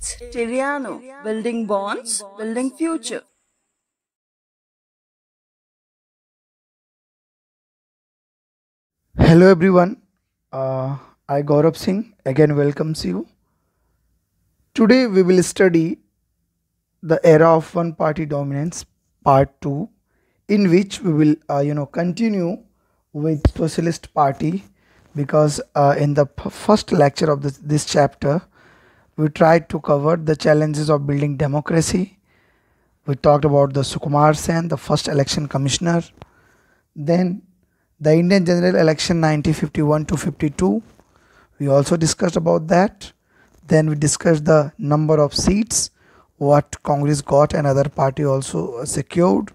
States, Teriano, building bonds, building future. Hello everyone, uh, I Gaurav Singh again welcomes you. Today we will study the era of one party dominance part 2 in which we will uh, you know continue with socialist party because uh, in the first lecture of this, this chapter we tried to cover the challenges of building democracy. We talked about the Sukumar Sen, the first election commissioner. Then the Indian General Election 1951 to 52. We also discussed about that. Then we discussed the number of seats, what Congress got and other party also secured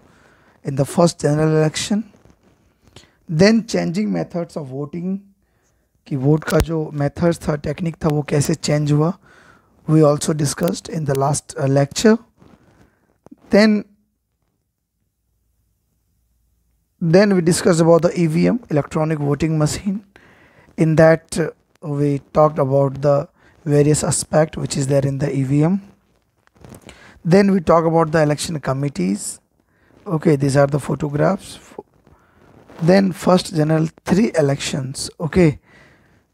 in the first general election. Then changing methods of voting, कि vote का जो methods था technique था वो कैसे change हुआ we also discussed in the last uh, lecture. Then, then we discussed about the EVM, electronic voting machine. In that, uh, we talked about the various aspect which is there in the EVM. Then we talk about the election committees. Okay, these are the photographs. Then first general three elections. Okay,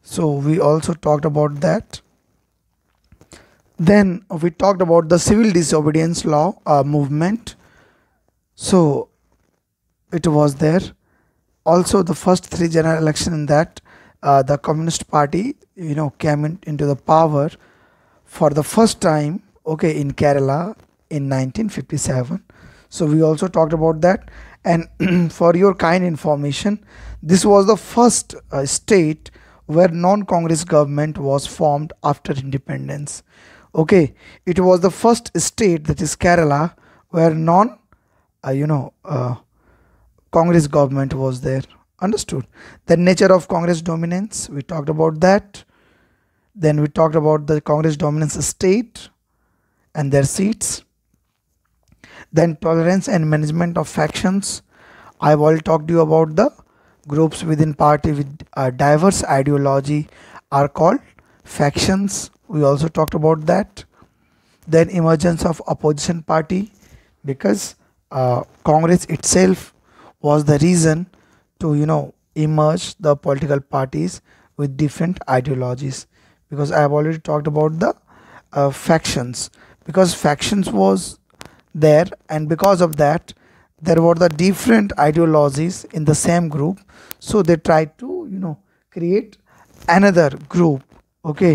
so we also talked about that then we talked about the civil disobedience law uh, movement so it was there also the first three general election in that uh, the communist party you know came in, into the power for the first time okay in kerala in 1957 so we also talked about that and for your kind information this was the first uh, state where non-congress government was formed after independence okay it was the first state that is kerala where non uh, you know uh, congress government was there understood the nature of congress dominance we talked about that then we talked about the congress dominance state and their seats then tolerance and management of factions i've already talked to you about the groups within party with uh, diverse ideology are called factions we also talked about that then emergence of opposition party because uh, congress itself was the reason to you know emerge the political parties with different ideologies because i have already talked about the uh, factions because factions was there and because of that there were the different ideologies in the same group so they tried to you know create another group okay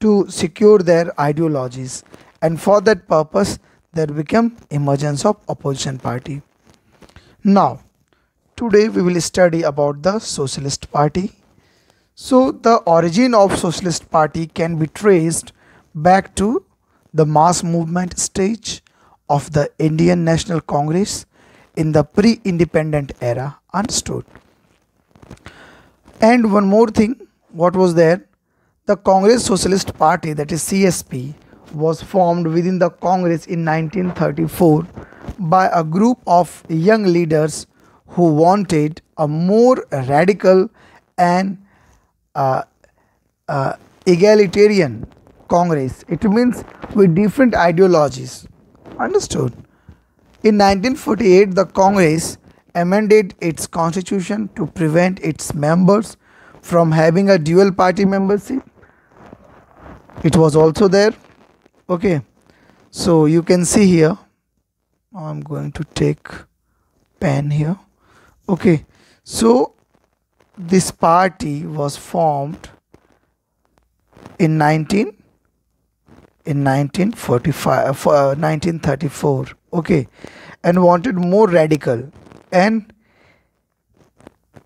to secure their ideologies and for that purpose there became emergence of opposition party. Now today we will study about the socialist party. So the origin of socialist party can be traced back to the mass movement stage of the Indian National Congress in the pre-independent era understood and one more thing what was there the Congress Socialist Party, that is CSP, was formed within the Congress in 1934 by a group of young leaders who wanted a more radical and uh, uh, egalitarian Congress. It means with different ideologies. Understood? In 1948, the Congress amended its constitution to prevent its members from having a dual party membership it was also there okay so you can see here I'm going to take pen here okay so this party was formed in 19 in 1945 uh, 1934 uh, okay and wanted more radical and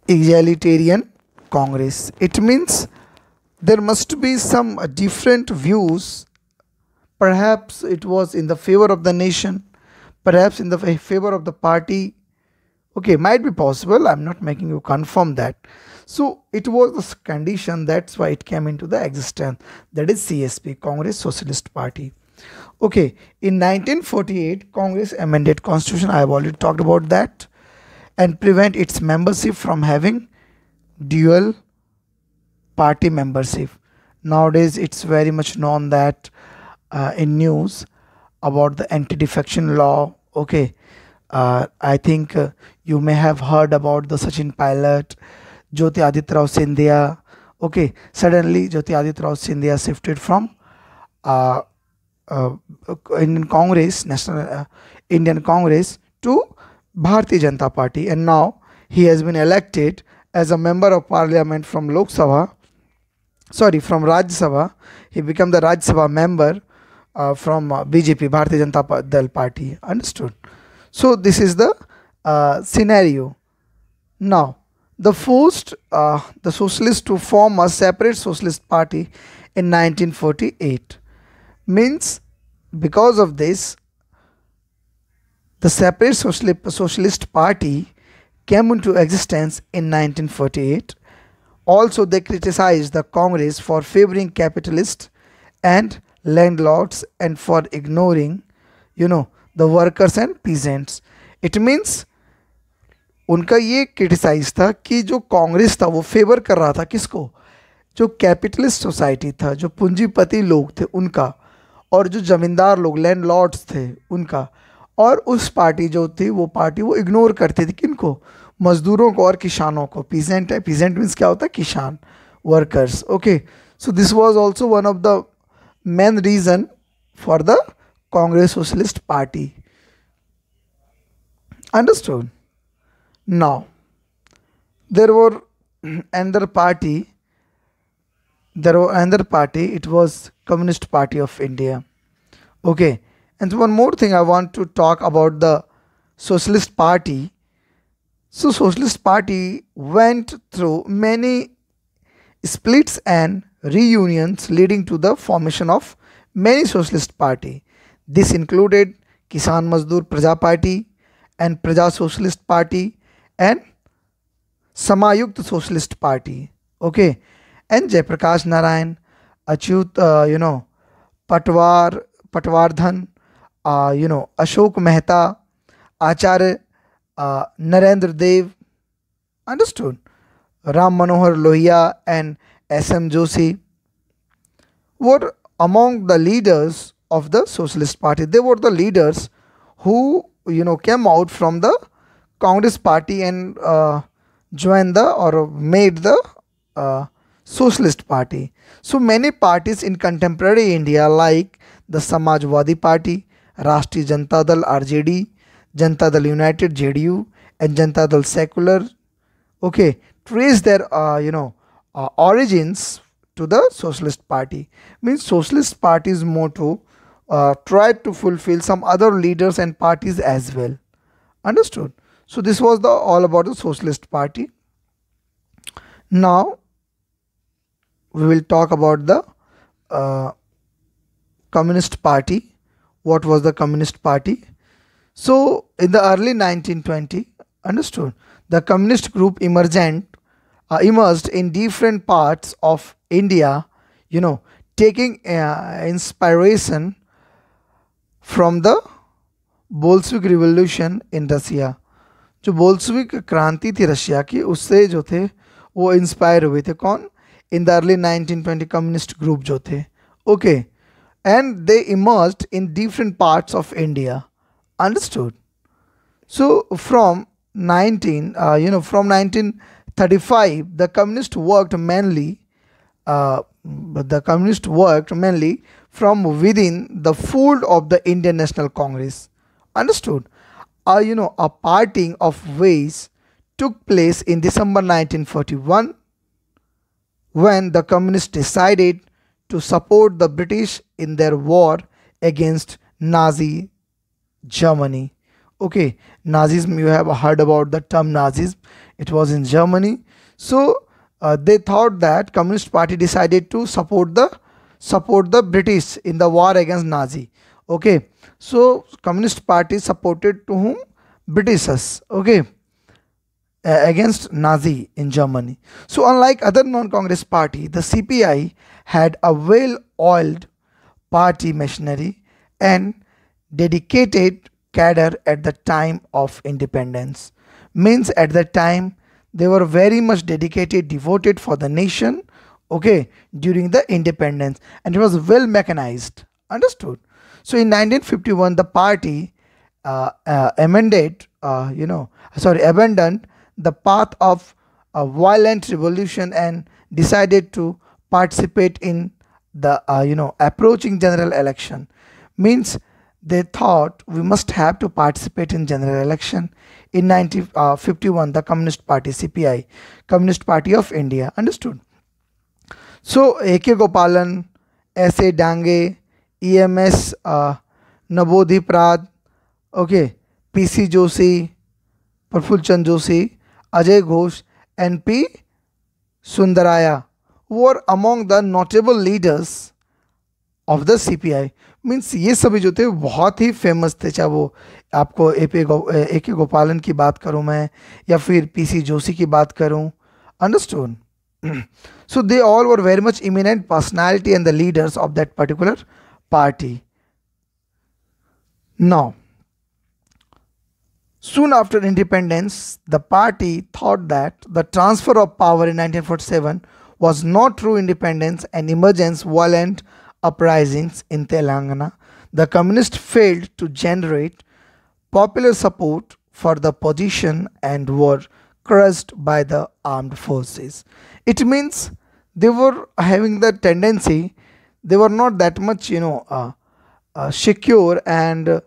egalitarian congress it means there must be some different views. Perhaps it was in the favor of the nation, perhaps in the favor of the party. Okay, might be possible. I'm not making you confirm that. So it was this condition. That's why it came into the existence. That is CSP, Congress Socialist Party. Okay, in 1948, Congress amended constitution. I have already talked about that and prevent its membership from having dual party membership. Nowadays, it's very much known that uh, in news about the anti-defection law. Okay, uh, I think uh, you may have heard about the Sachin Pilot, Jyoti Aditya Rao Sindhya. Okay, suddenly Jyoti Aditya Rao Sindhya shifted from uh, uh, Indian Congress, National uh, Indian Congress, to Bharti Janata Party, and now he has been elected as a member of parliament from Lok Sabha sorry from Raj Sabha. He became the Raj Sabha member uh, from uh, BJP, Bharatiya Janata Dal Party. Understood? So this is the uh, scenario. Now, the forced uh, the socialists to form a separate socialist party in 1948. Means because of this, the separate socialist party came into existence in 1948 Also, they criticized the Congress for favoring capitalists and landlords and for ignoring, you know, the workers and peasants. It means उनका ये criticise था कि जो कांग्रेस था वो favour कर रहा था किसको जो कैपिटलिस्ट सोसाइटी था जो पूंजीपति लोग थे उनका और जो ज़मींदार लोग लैंडलॉर्ड्स थे उनका और उस पार्टी जो थी वो पार्टी वो इग्नोर करती थी किनको मजदूरों को और किसानों को पीजेंट है पीजेंट मीन्स क्या होता है किसान workers okay so this was also one of the main reason for the Congress socialist party understood now there were another party there was another party it was communist party of India okay and one more thing I want to talk about the socialist party So Socialist Party went through many splits and reunions leading to the formation of many socialist party. This included Kisan Mazdoor Praja Party and Praja Socialist Party and Samayukt Socialist Party. Okay. And Jayaprakash Narayan, Achyut, uh, you know, Patwar, Patwardhan, uh, you know, Ashok Mehta, Acharya uh, Narendra Dev, understood, Ram Manohar Lohia and S.M. Joshi were among the leaders of the Socialist Party. They were the leaders who, you know, came out from the Congress Party and uh, joined the or made the uh, Socialist Party. So many parties in contemporary India like the Samajwadi Party, Rashtriya Janata Dal RJD, Janta Dal United JDU and Janta Dal Secular okay trace their uh, you know uh, origins to the socialist party means socialist party's motto uh, tried to fulfill some other leaders and parties as well understood so this was the all about the socialist party now we will talk about the uh, communist party what was the communist party so in the early 1920, understood, the communist group emergent uh, emerged in different parts of India, you know, taking uh, inspiration from the Bolshevik Revolution in Russia. जो बोल्सविक क्रांति थी Russia की उससे जो थे वो inspire हुए थे कौन in the early 1920 communist group जो थे okay and they emerge in different parts of India understood so from 19 uh, you know from 1935 the communist worked mainly uh, the communist worked mainly from within the fold of the indian national congress understood uh, you know a parting of ways took place in december 1941 when the communists decided to support the british in their war against nazi Germany. Okay, Nazism, you have heard about the term Nazism, it was in Germany. So uh, they thought that Communist Party decided to support the support the British in the war against Nazi. Okay, so Communist Party supported to whom? Britishers. Okay against Nazi in Germany. So unlike other non-Congress party, the CPI had a well-oiled party machinery and dedicated cadre at the time of independence. Means at that time they were very much dedicated, devoted for the nation, okay, during the independence and it was well mechanized. Understood? So in 1951, the party uh, uh, amended, uh, you know, sorry, abandoned the path of a violent revolution and decided to participate in the, uh, you know, approaching general election. Means they thought we must have to participate in general election. In 1951, uh, the Communist Party, CPI, Communist Party of India, understood. So, A.K. Gopalan, S.A. Dange, E.M.S. Uh, Nabodhi Prad, okay, P.C. Joshi, Parful Chand Joshi, Ajay Ghosh, N.P. Sundaraya were among the notable leaders of the CPI means ये सभी जो थे बहुत ही famous थे चाहे वो आपको A P A के गोपालन की बात करूँ मैं या फिर पी सी जोशी की बात करूँ understood so they all were very much eminent personality and the leaders of that particular party now soon after independence the party thought that the transfer of power in nineteen forty seven was not true independence and emergence violent uprisings in Telangana, the communists failed to generate popular support for the position and were crushed by the armed forces. It means they were having the tendency, they were not that much, you know, uh, uh, secure and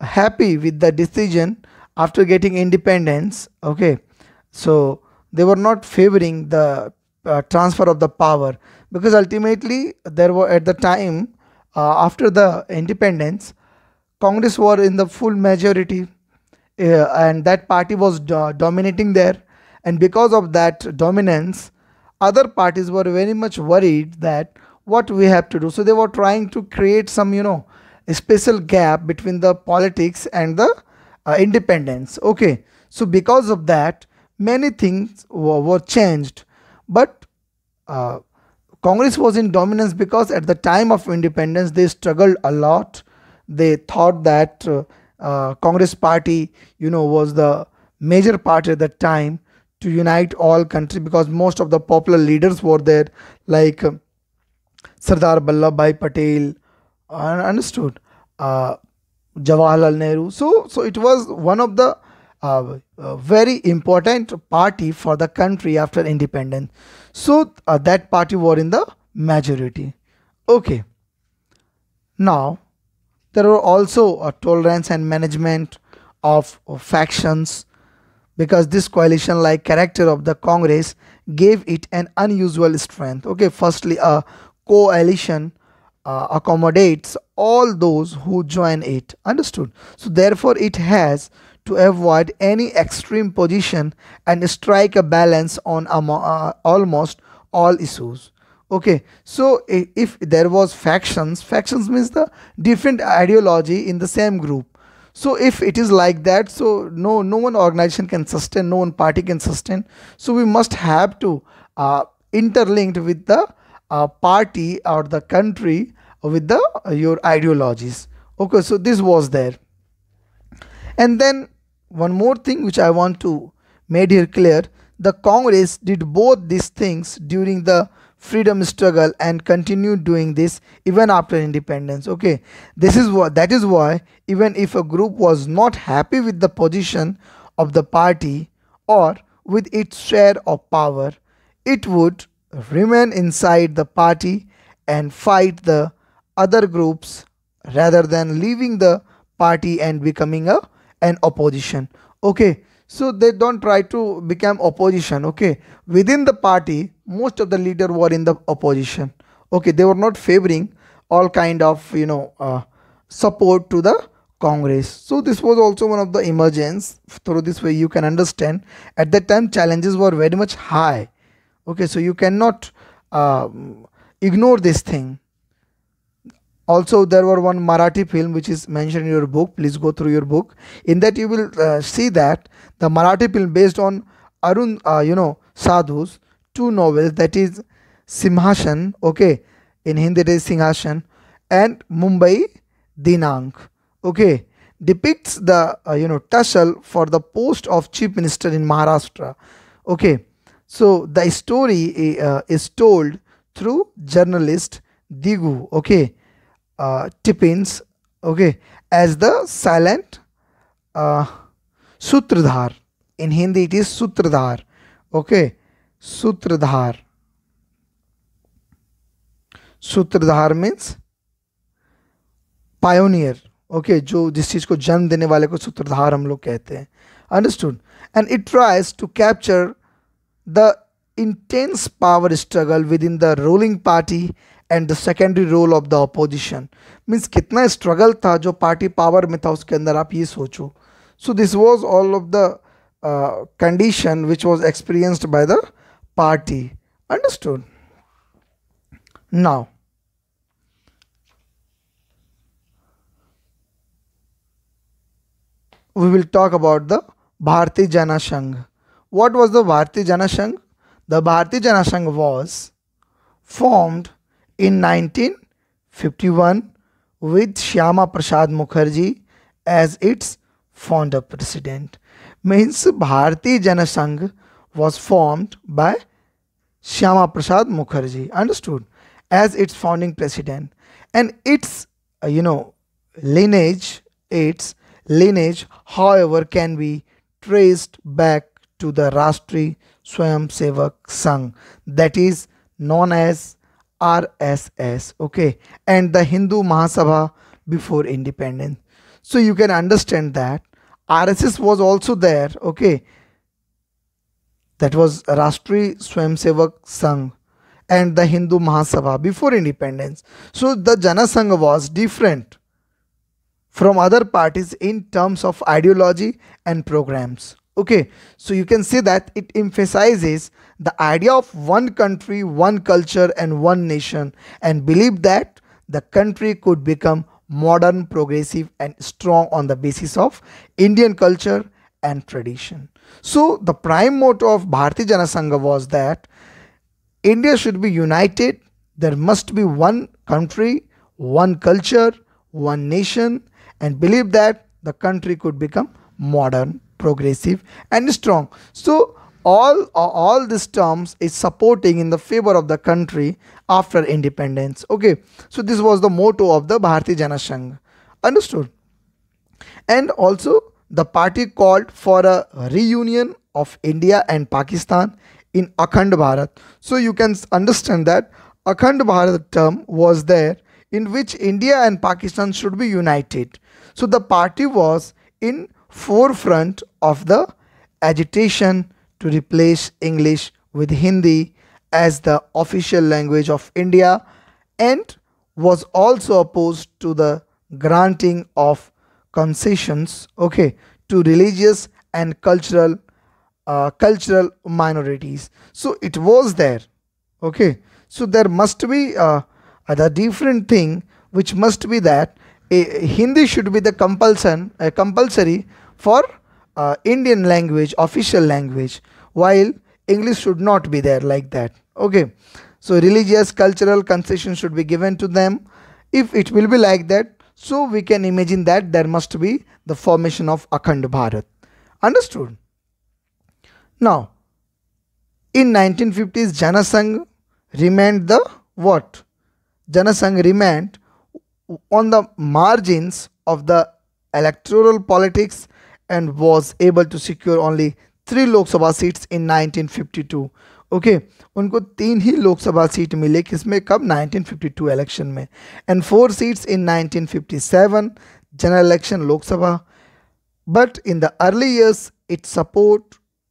happy with the decision after getting independence. Okay, so they were not favoring the uh, transfer of the power because ultimately there were at the time uh, after the independence congress were in the full majority uh, and that party was do dominating there and because of that dominance other parties were very much worried that what we have to do so they were trying to create some you know a special gap between the politics and the uh, independence okay so because of that many things were, were changed but uh, Congress was in dominance because at the time of independence they struggled a lot. They thought that uh, uh, Congress party, you know, was the major party at that time to unite all country because most of the popular leaders were there, like uh, Sardar Vallabhbhai Patel, uh, understood, Jawaharlal Nehru. So, so it was one of the a uh, uh, very important party for the country after independence. So uh, that party were in the majority. Okay. Now there were also a tolerance and management of, of factions because this coalition like character of the Congress gave it an unusual strength. Okay, firstly a coalition uh, accommodates all those who join it. Understood? So therefore it has to avoid any extreme position and strike a balance on uh, almost all issues okay so if there was factions factions means the different ideology in the same group so if it is like that so no no one organization can sustain no one party can sustain so we must have to uh, interlinked with the uh, party or the country with the uh, your ideologies okay so this was there and then one more thing which I want to made here clear, the Congress did both these things during the freedom struggle and continued doing this even after independence okay this is what that is why even if a group was not happy with the position of the party or with its share of power it would remain inside the party and fight the other groups rather than leaving the party and becoming a and opposition okay so they don't try to become opposition okay within the party most of the leader were in the opposition okay they were not favoring all kind of you know uh, support to the congress so this was also one of the emergence through this way you can understand at that time challenges were very much high okay so you cannot uh, ignore this thing also there were one marathi film which is mentioned in your book please go through your book in that you will uh, see that the marathi film based on arun uh, you know sadhus two novels that is simhashan okay in hindi it is singhashan and mumbai dinank okay depicts the uh, you know tussle for the post of chief minister in maharashtra okay so the story eh, uh, is told through journalist digu okay टिपिन्स okay as the silent सूत्रधार in Hindi it is सूत्रधार okay सूत्रधार सूत्रधार means pioneer okay जो जिस चीज को जन्म देने वाले को सूत्रधार हम लोग कहते हैं understood and it tries to capture the intense power struggle within the ruling party and the secondary role of the opposition means कितना स्ट्रगल था जो पार्टी पावर में था उसके अंदर आप ये सोचो so this was all of the condition which was experienced by the party understood now we will talk about the Bharati Jana Sangh. What was the Bharati Jana Sangh? The Bharati Jana Sangh was formed in 1951 with Shyama Prasad Mukherjee as its founder president. Means Bharati Janasangh was formed by Shyama Prasad Mukherjee, understood, as its founding president. And its, uh, you know, lineage, its lineage, however, can be traced back to the Rashtriya Swayamsevak Sangh, that is known as RSS okay and the Hindu Mahasabha before independence so you can understand that RSS was also there okay that was Rashtriya Swamsevak Sangh and the Hindu Mahasabha before independence so the Sangh was different from other parties in terms of ideology and programs okay so you can say that it emphasizes the idea of one country one culture and one nation and believe that the country could become modern progressive and strong on the basis of indian culture and tradition so the prime motto of Bharati jana sangha was that india should be united there must be one country one culture one nation and believe that the country could become modern progressive and strong so all uh, all these terms is supporting in the favor of the country after independence okay so this was the motto of the Bharati jana understood and also the party called for a reunion of india and pakistan in akhand bharat so you can understand that akhand bharat term was there in which india and pakistan should be united so the party was in forefront of the agitation to replace English with Hindi as the official language of India and was also opposed to the granting of concessions okay to religious and cultural uh, cultural minorities so it was there okay so there must be uh, the different thing which must be that a, eh, a hindi should be the compulsion a eh, compulsory for uh, Indian language, official language, while English should not be there like that. Okay. So religious, cultural concession should be given to them. If it will be like that, so we can imagine that there must be the formation of Akhand Bharat. Understood? Now, in 1950s, Janasangh remained the what? Janasangh remained on the margins of the electoral politics and was able to secure only three Lok Sabha seats in 1952 okay okay, उनको तीन ही Sabha seat मिले किसमें कब 1952 election में and four seats in 1957 general election Lok Sabha. But in the early years, its support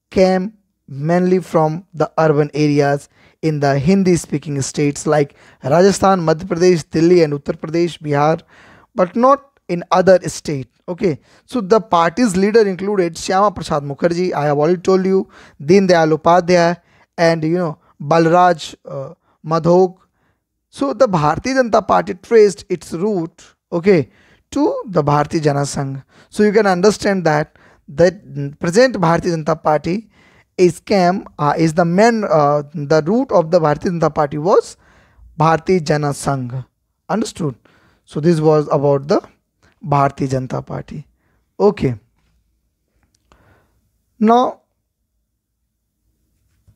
came mainly from the urban areas in the hindi speaking states like rajasthan madhya pradesh delhi and uttar pradesh bihar but not in other state okay so the party's leader included shyama prasad mukherjee i have already told you din dayal upadhyay and you know balraj uh, madhok so the bharatiya janata party traced its root okay to the bharatiya jana sangh so you can understand that the present bharatiya janata party is came uh, is the main uh, the root of the bharatiya janata party was bharatiya jana sangh understood so this was about the Bharatiya Janata Party. Okay. Now,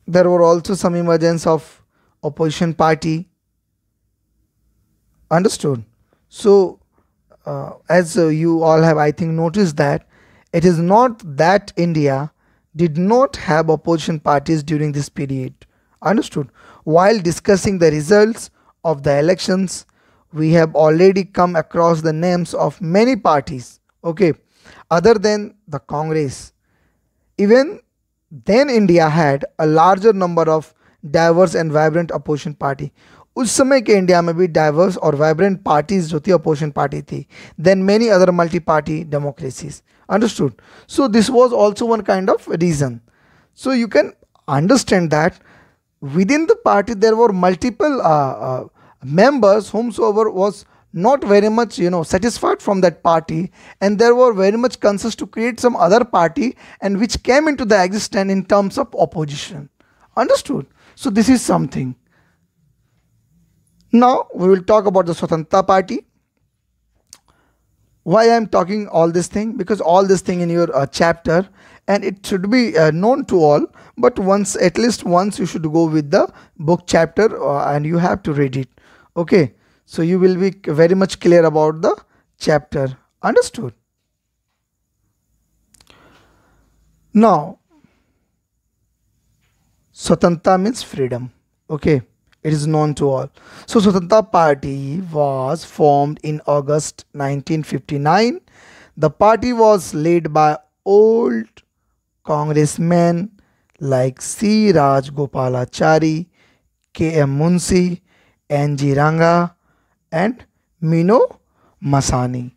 there were also some emergence of opposition party. Understood. So, uh, as you all have, I think, noticed that it is not that India did not have opposition parties during this period. Understood. While discussing the results of the elections, we have already come across the names of many parties okay other than the congress even then india had a larger number of diverse and vibrant opposition party. उस समय के India में भी diverse और vibrant parties जो थी opposition party थी then many other multi party democracies understood so this was also one kind of reason so you can understand that within the party there were multiple uh, uh, members whomsoever was not very much you know satisfied from that party and there were very much concerns to create some other party and which came into the existence in terms of opposition understood so this is something now we will talk about the swatantra party why i am talking all this thing because all this thing in your uh, chapter and it should be uh, known to all but once at least once you should go with the book chapter uh, and you have to read it okay so you will be very much clear about the chapter understood now Swatanta means freedom okay it is known to all so Swatanta party was formed in August 1959 the party was led by old congressmen like C. Raj Gopalachari, K. M. Munsi, N.G. and Mino Masani.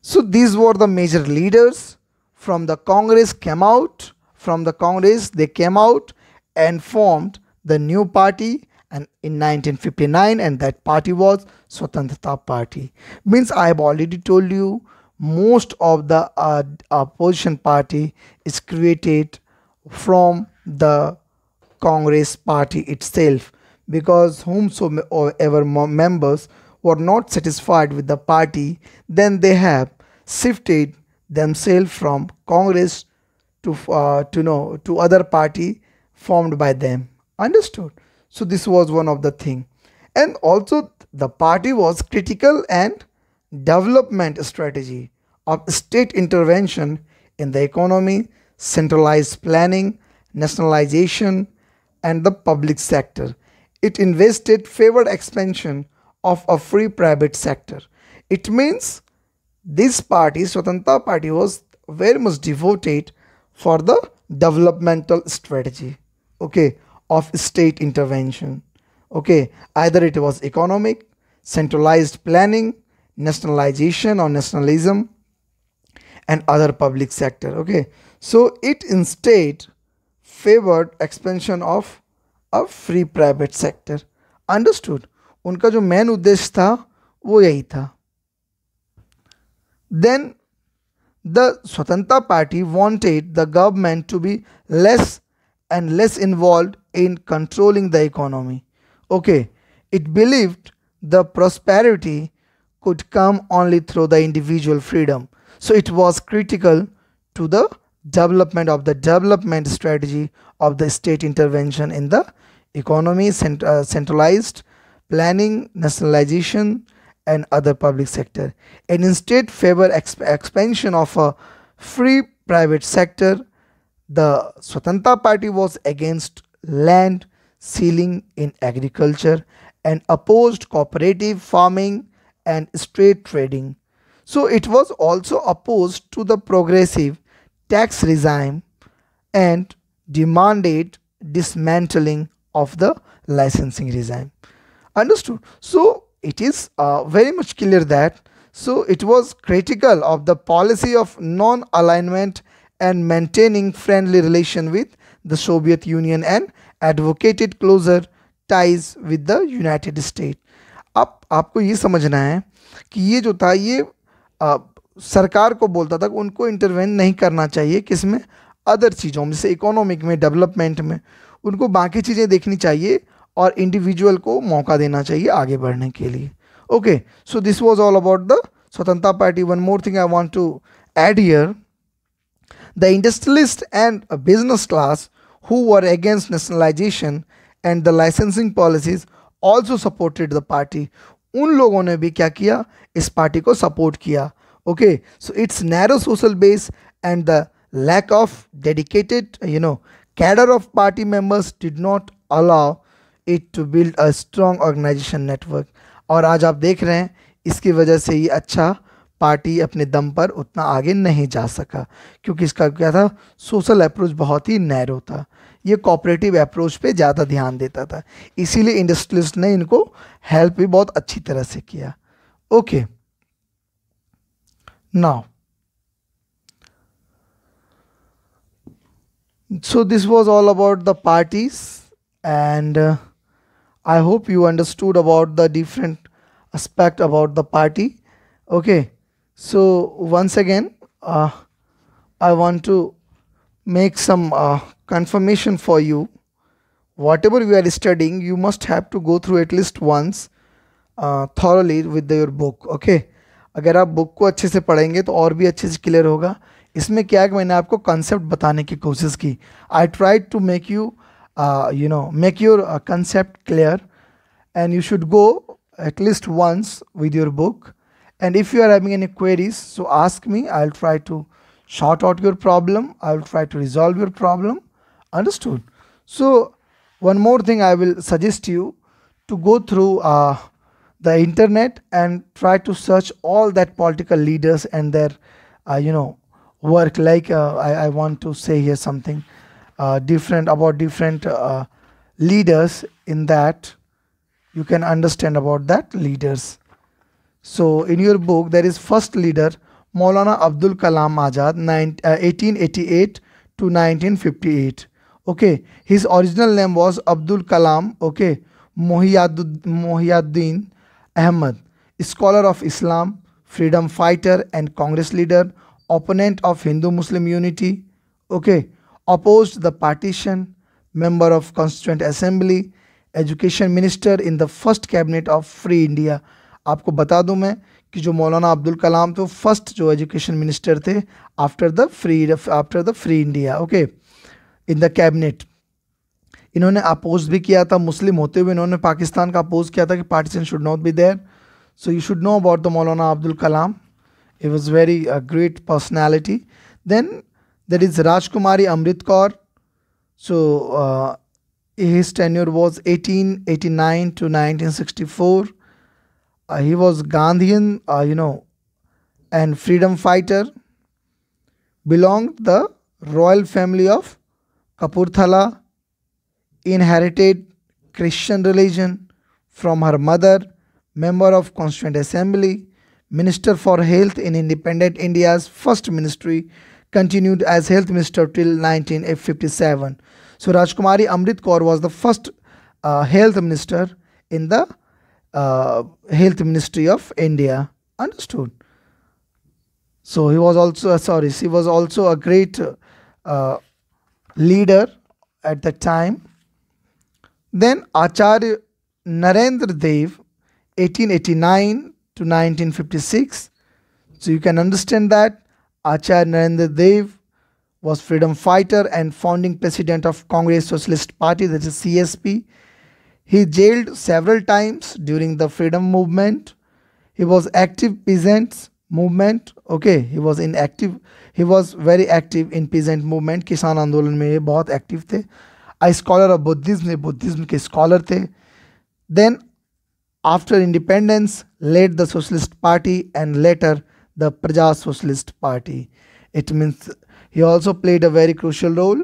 So these were the major leaders from the Congress came out, from the Congress they came out and formed the new party and in 1959 and that party was Swatantrata Party. Means I have already told you most of the uh, opposition party is created from the Congress party itself because whomsoever members were not satisfied with the party, then they have shifted themselves from Congress to uh, to know to other party formed by them. Understood? So this was one of the thing, and also the party was critical and development strategy of state intervention in the economy, centralized planning, nationalization, and the public sector. It invested favored expansion of a free private sector. It means this party, Swatantra Party, was very much devoted for the developmental strategy, okay, of state intervention. Okay, either it was economic, centralized planning, nationalization or nationalism, and other public sector. Okay, so it instead favored expansion of of free private sector, understood. उनका जो main उद्देश्य था वो यही था then the Swatantra party wanted the government to be less and less involved in controlling the economy. Okay, it believed the prosperity could come only through the individual freedom. So it was critical to the development of the development strategy of the state intervention in the economy, cent uh, centralized planning, nationalization, and other public sector, and instead favor exp expansion of a free private sector. The Swatantra Party was against land sealing in agriculture and opposed cooperative farming and straight trading. So it was also opposed to the progressive tax regime and demanded dismantling of the licensing regime. Understood? So it is uh, very much clear that so it was critical of the policy of non-alignment and maintaining friendly relation with the Soviet Union and advocated closer ties with the United state अब आपको ये समझना है कि ये जो था ये आ, सरकार को बोलता था कि उनको इंटरवेंट नहीं करना चाहिए किसमें अदर चीज़ों में जैसे इकोनॉमिक में डेवलपमेंट में उनको बाकी चीज़ें देखनी चाहिए और इंडिविजुअल को मौका देना चाहिए आगे बढ़ने के लिए okay so this was all about the Swatantra party one more thing I want to add here the industrialist and business class who were against nationalization and the licensing policies also supported the party उन लोगों ने भी क्या किया इस party को support किया okay so its narrow social base and the lack of dedicated, you know, cadre of party members did not allow it to build a strong organization network और आज आप देख रहे हैं इसकी वजह से ये अच्छा पार्टी अपने दम पर उतना आगे नहीं जा सका क्योंकि इसका क्या था सोशल अप्रोच बहुत ही नैरो था ये कॉपरेटिव अप्रोच पे ज़्यादा ध्यान देता था इसीलिए इंडस्ट्रियलिस्ट ने इनको हेल्प भी बहुत अच्छी तरह से किया okay now so this was all about the parties and uh, i hope you understood about the different aspect about the party okay so once again uh, i want to make some uh, confirmation for you whatever you are studying you must have to go through at least once uh, thoroughly with your book okay अगर आप book को अच्छे से पढ़ेंगे तो और भी अच्छे से क्लियर होगा इसमें क्या है कि मैंने आपको कंसेप्ट बताने की कोशिश की I try to make you you know make your concept clear and you should go at least once with your book and if you are having any queries so ask me i'll try to sort out your problem i'll try to resolve your problem understood so one more thing i will suggest you to go through uh, the internet and try to search all that political leaders and their uh, you know work like uh, I, I want to say here something uh, different about different uh, leaders in that you can understand about that leaders so in your book there is first leader Maulana Abdul Kalam Azad 1888 uh, to 1958 okay his original name was Abdul Kalam okay Mohiuddin Ahmed, scholar of Islam freedom fighter and congress leader opponent of Hindu Muslim unity, okay, opposed the partition, member of Constituent Assembly, education minister in the first cabinet of free India आपको बता दूं मैं कि जो मौलाना अब्दुल कलाम थे first जो education minister थे after the free after the free India okay in the cabinet इन्होंने अपोज भी किया था मुस्लिम होते हुए इन्होंने पाकिस्तान का अपोज किया था कि partition should not be there so you should know about the Maulana Abdul Kalam He was very a great personality. Then there is Rajkumari Amrit Kaur. So uh, his tenure was 1889 to 1964. Uh, he was Gandhian, uh, you know, and freedom fighter. Belonged the royal family of Kapurthala. Inherited Christian religion from her mother, member of Constituent Assembly. Minister for Health in independent India's first ministry, continued as Health Minister till 1957. So Rajkumari Amrit Kaur was the first uh, Health Minister in the uh, Health Ministry of India. Understood. So he was also, uh, sorry, she was also a great uh, leader at the time. Then Acharya Narendra Dev, 1889 to 1956. So you can understand that Acharya Narendra Dev was freedom fighter and founding president of Congress Socialist Party that is CSP. He jailed several times during the freedom movement. He was active peasants movement. Okay, he was in active. He was very active in peasant movement. Kisan आंदोलन में ये बहुत active थे. A scholar of Buddhism, Buddhism के scholar थे. Then after independence, led the Socialist Party and later the Praja Socialist Party. It means he also played a very crucial role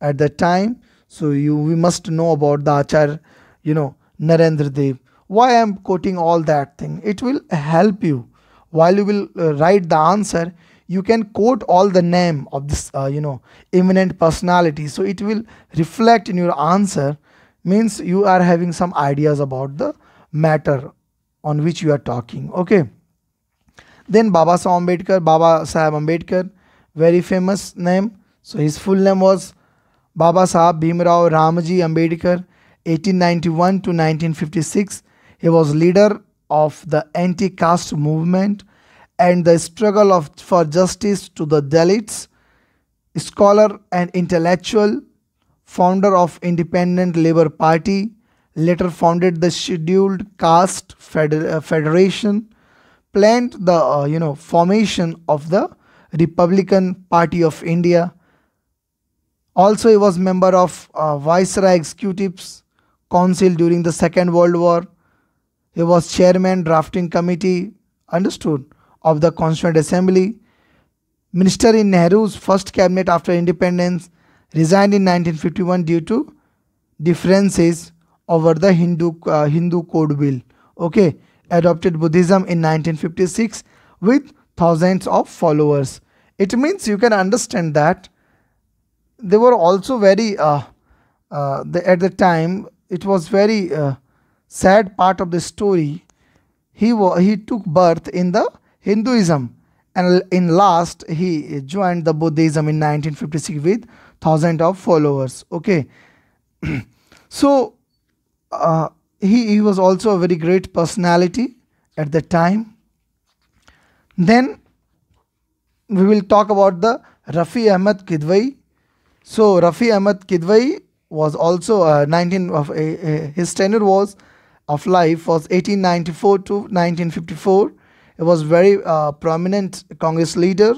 at that time. So you we must know about the Achar, you know, Narendra Dev. Why I'm quoting all that thing? It will help you while you will uh, write the answer you can quote all the name of this uh, you know eminent personality so it will reflect in your answer means you are having some ideas about the matter on which you are talking okay then baba sahib ambedkar baba sahib ambedkar very famous name so his full name was baba sahib bhimrao ramji ambedkar 1891 to 1956 he was leader of the anti caste movement and the struggle of, for justice to the dalits scholar and intellectual founder of independent labor party later founded the scheduled caste uh, federation planned the uh, you know formation of the republican party of india also he was member of uh, viceroy executives council during the second world war he was chairman drafting committee understood of the constituent assembly minister in nehru's first cabinet after independence resigned in 1951 due to differences over the Hindu uh, Hindu Code Bill. Okay, adopted Buddhism in 1956 with thousands of followers. It means you can understand that they were also very uh, uh, the, at the time it was very uh, sad part of the story. He he took birth in the Hinduism and in last he joined the Buddhism in 1956 with thousands of followers. Okay, so uh, he, he was also a very great personality at the time. Then we will talk about the Rafi Ahmed Kidwai. So Rafi Ahmed Kidwai was also uh, 19 of uh, his tenure was of life was 1894 to 1954. He was very uh, prominent Congress leader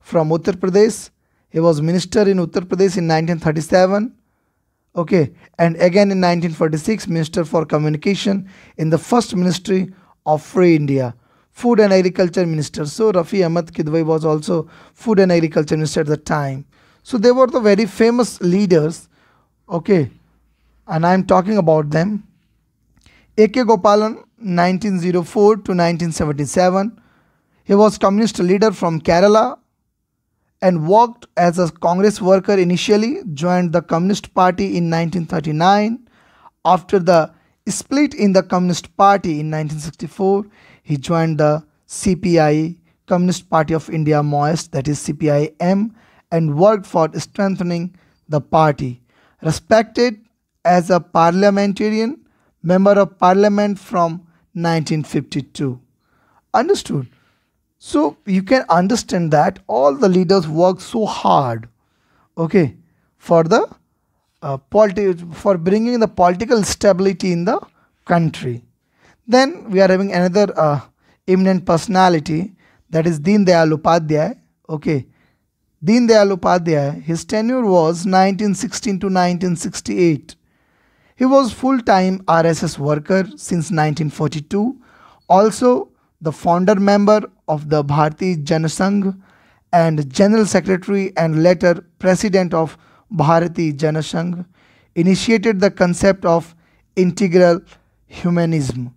from Uttar Pradesh. He was minister in Uttar Pradesh in 1937. Okay, and again in 1946, Minister for Communication in the first Ministry of Free India, Food and Agriculture Minister. So Rafi Ahmed Kidwai was also Food and Agriculture Minister at the time. So they were the very famous leaders. Okay, and I'm talking about them. A.K. Gopalan, 1904 to 1977. He was communist leader from Kerala and worked as a Congress worker initially, joined the Communist Party in 1939. After the split in the Communist Party in 1964, he joined the CPI, Communist Party of India Moist, that is CPIM, and worked for strengthening the party. Respected as a parliamentarian, member of parliament from 1952. Understood? So you can understand that all the leaders work so hard, okay, for the uh, for bringing the political stability in the country. Then we are having another uh, eminent personality that is Deen Dayal Upadhyay. Okay, Deen Dayal Upadhyay. His tenure was 1916 to 1968. He was full-time RSS worker since 1942. Also the founder member of the Bharati Janasangh and General Secretary and later President of Bharati Janasangh, initiated the concept of integral humanism.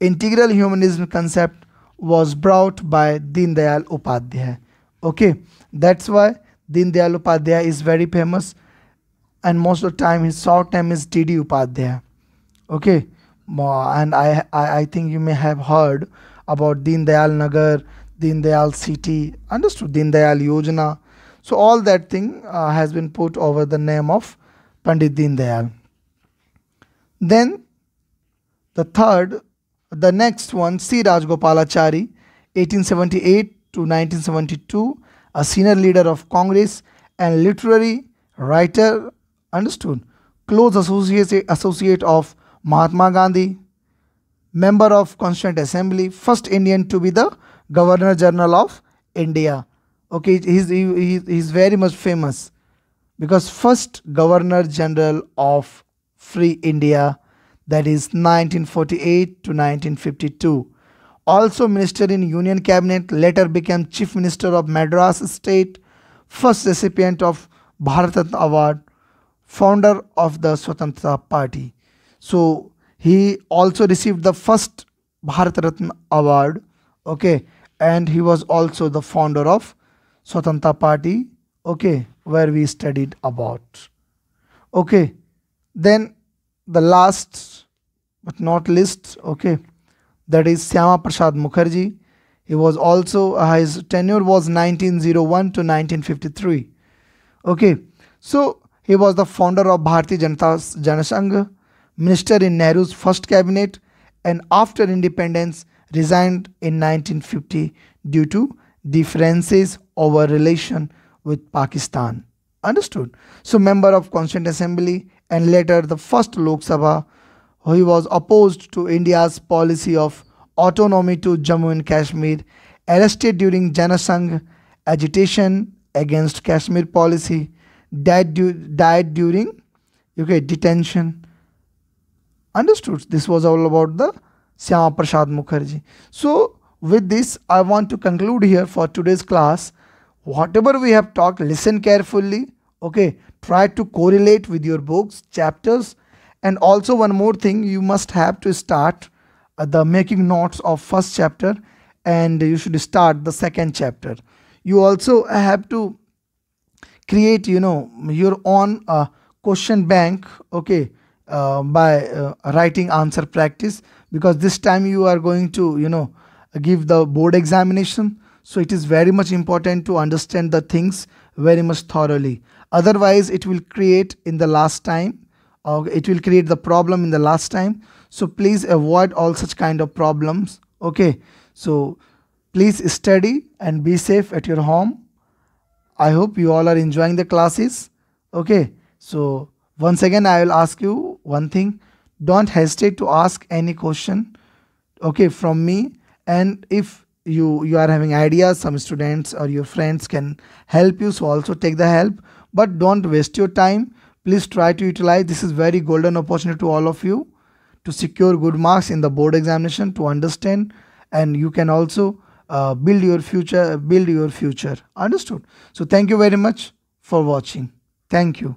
Integral humanism concept was brought by Dindayal Upadhyay. Okay, that's why Dindayal Upadhyay is very famous and most of the time his short name is D.D. Upadhyay. Okay, and I, I, I think you may have heard about Dindayal Dayal Nagar, Dindayal Dayal City, understood Dindayal Dayal Yojana. So all that thing uh, has been put over the name of Pandit Dindayal. Dayal. Then the third, the next one, C. Rajgopalachari, 1878 to 1972, a senior leader of Congress and literary writer, understood, close associate, associate of Mahatma Gandhi, member of Constituent Assembly, first Indian to be the Governor General of India. Okay, he's, he, he's very much famous because first Governor General of Free India, that is 1948 to 1952. Also Minister in Union Cabinet, later became Chief Minister of Madras State, first recipient of Bharat Award, founder of the Swatantra Party. So he also received the first Bharat Ratna award. Okay, and he was also the founder of Swatantra Party. Okay, where we studied about. Okay, then the last but not least. Okay, that is Syama Prasad Mukherjee. He was also uh, his tenure was 1901 to 1953. Okay, so he was the founder of Bharatiya Janata Janasangh minister in Nehru's first cabinet and after independence resigned in 1950 due to differences over relation with Pakistan. Understood? So member of Constituent Assembly and later the first Lok Sabha, he was opposed to India's policy of autonomy to Jammu and Kashmir, arrested during Janasangh agitation against Kashmir policy, died, du died during okay, detention understood this was all about the Shyam Prasad Mukherjee. So with this I want to conclude here for today's class. Whatever we have talked listen carefully okay try to correlate with your books chapters and also one more thing you must have to start uh, the making notes of first chapter and you should start the second chapter you also have to create you know your own uh, question bank okay uh, by uh, writing answer practice because this time you are going to you know give the board examination so it is very much important to understand the things very much thoroughly otherwise it will create in the last time or it will create the problem in the last time so please avoid all such kind of problems okay so please study and be safe at your home i hope you all are enjoying the classes okay so once again i will ask you one thing don't hesitate to ask any question okay from me and if you you are having ideas some students or your friends can help you so also take the help but don't waste your time please try to utilize this is very golden opportunity to all of you to secure good marks in the board examination to understand and you can also uh, build your future build your future understood so thank you very much for watching thank you